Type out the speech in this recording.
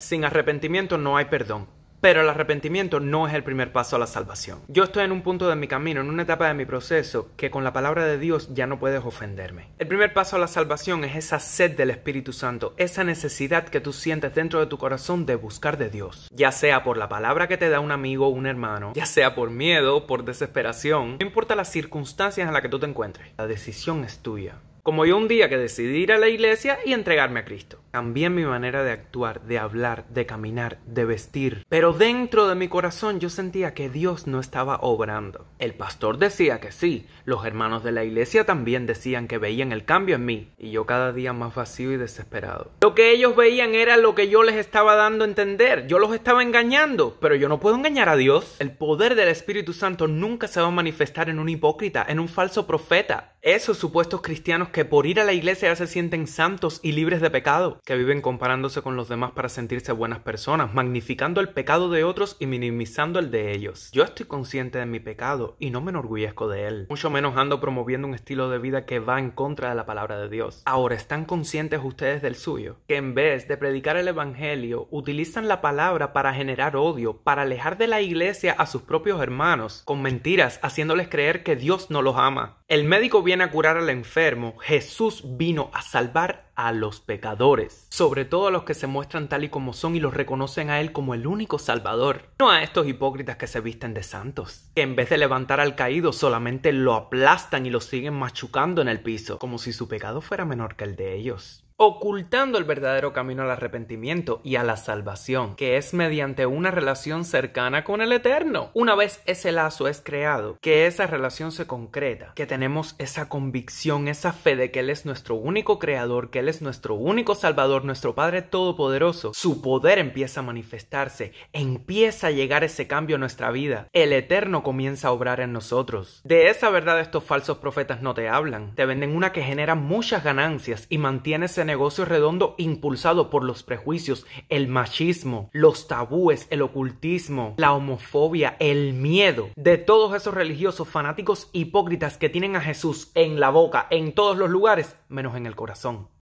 Sin arrepentimiento no hay perdón. Pero el arrepentimiento no es el primer paso a la salvación. Yo estoy en un punto de mi camino, en una etapa de mi proceso, que con la palabra de Dios ya no puedes ofenderme. El primer paso a la salvación es esa sed del Espíritu Santo, esa necesidad que tú sientes dentro de tu corazón de buscar de Dios. Ya sea por la palabra que te da un amigo o un hermano, ya sea por miedo, por desesperación, no importa las circunstancias en las que tú te encuentres, la decisión es tuya. Como yo un día que decidí ir a la iglesia y entregarme a Cristo. Cambié mi manera de actuar, de hablar, de caminar, de vestir. Pero dentro de mi corazón yo sentía que Dios no estaba obrando. El pastor decía que sí, los hermanos de la iglesia también decían que veían el cambio en mí, y yo cada día más vacío y desesperado. Lo que ellos veían era lo que yo les estaba dando a entender, yo los estaba engañando, pero yo no puedo engañar a Dios. El poder del Espíritu Santo nunca se va a manifestar en un hipócrita, en un falso profeta. Esos supuestos cristianos que que por ir a la iglesia se sienten santos y libres de pecado, que viven comparándose con los demás para sentirse buenas personas, magnificando el pecado de otros y minimizando el de ellos. Yo estoy consciente de mi pecado y no me enorgullezco de él, mucho menos ando promoviendo un estilo de vida que va en contra de la palabra de Dios. Ahora, ¿están conscientes ustedes del suyo? Que en vez de predicar el Evangelio, utilizan la palabra para generar odio, para alejar de la iglesia a sus propios hermanos, con mentiras, haciéndoles creer que Dios no los ama. El médico viene a curar al enfermo, Jesús vino a salvar a los pecadores, sobre todo a los que se muestran tal y como son y los reconocen a Él como el único Salvador, no a estos hipócritas que se visten de santos, que en vez de levantar al caído solamente lo aplastan y lo siguen machucando en el piso, como si su pecado fuera menor que el de ellos ocultando el verdadero camino al arrepentimiento y a la salvación, que es mediante una relación cercana con el Eterno. Una vez ese lazo es creado, que esa relación se concreta, que tenemos esa convicción, esa fe de que Él es nuestro único creador, que Él es nuestro único Salvador, nuestro Padre Todopoderoso. Su poder empieza a manifestarse, empieza a llegar ese cambio a nuestra vida. El Eterno comienza a obrar en nosotros. De esa verdad estos falsos profetas no te hablan. Te venden una que genera muchas ganancias y mantiene ese negocio redondo impulsado por los prejuicios, el machismo, los tabúes, el ocultismo, la homofobia, el miedo. De todos esos religiosos fanáticos hipócritas que tienen a Jesús en la boca, en todos los lugares, menos en el corazón.